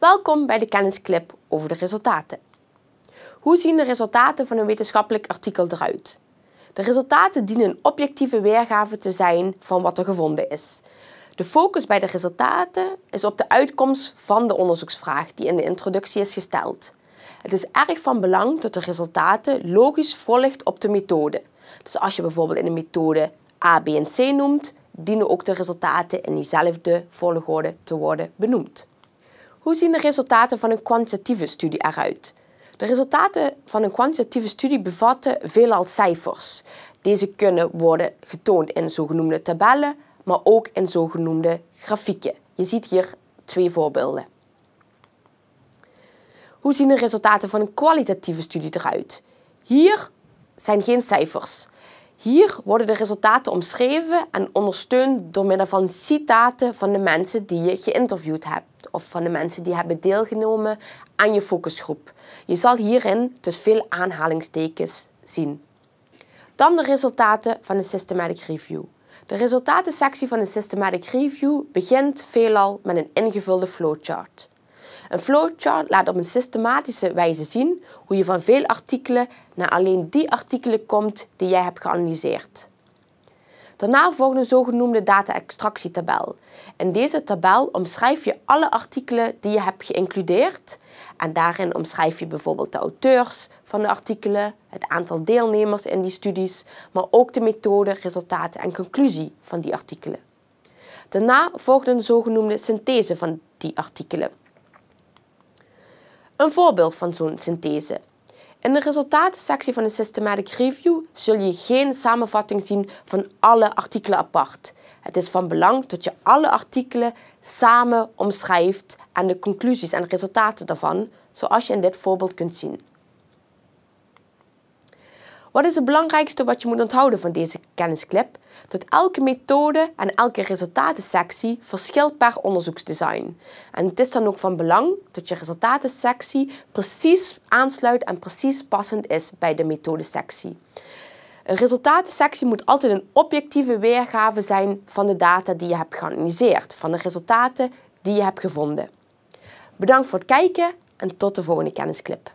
Welkom bij de kennisclip over de resultaten. Hoe zien de resultaten van een wetenschappelijk artikel eruit? De resultaten dienen een objectieve weergave te zijn van wat er gevonden is. De focus bij de resultaten is op de uitkomst van de onderzoeksvraag die in de introductie is gesteld. Het is erg van belang dat de resultaten logisch volgt op de methode. Dus als je bijvoorbeeld in de methode A, B en C noemt, dienen ook de resultaten in diezelfde volgorde te worden benoemd. Hoe zien de resultaten van een kwantitatieve studie eruit? De resultaten van een kwantitatieve studie bevatten veelal cijfers. Deze kunnen worden getoond in zogenoemde tabellen, maar ook in zogenoemde grafieken. Je ziet hier twee voorbeelden. Hoe zien de resultaten van een kwalitatieve studie eruit? Hier zijn geen cijfers. Hier worden de resultaten omschreven en ondersteund door middel van citaten van de mensen die je geïnterviewd hebt of van de mensen die hebben deelgenomen aan je focusgroep. Je zal hierin dus veel aanhalingstekens zien. Dan de resultaten van de Systematic Review. De resultatensectie van de Systematic Review begint veelal met een ingevulde flowchart. Een flowchart laat op een systematische wijze zien hoe je van veel artikelen naar alleen die artikelen komt die jij hebt geanalyseerd. Daarna volgt een zogenoemde data-extractietabel. In deze tabel omschrijf je alle artikelen die je hebt geïncludeerd en daarin omschrijf je bijvoorbeeld de auteurs van de artikelen, het aantal deelnemers in die studies, maar ook de methode, resultaten en conclusie van die artikelen. Daarna volgt een zogenoemde synthese van die artikelen. Een voorbeeld van zo'n synthese. In de resultatensectie van de Systematic Review zul je geen samenvatting zien van alle artikelen apart. Het is van belang dat je alle artikelen samen omschrijft en de conclusies en resultaten daarvan, zoals je in dit voorbeeld kunt zien. Wat is het belangrijkste wat je moet onthouden van deze kennisclip? Dat elke methode en elke resultatensectie verschilt per onderzoeksdesign. En het is dan ook van belang dat je resultatensectie precies aansluit en precies passend is bij de methodesectie. Een resultatensectie moet altijd een objectieve weergave zijn van de data die je hebt geanalyseerd, van de resultaten die je hebt gevonden. Bedankt voor het kijken en tot de volgende kennisclip.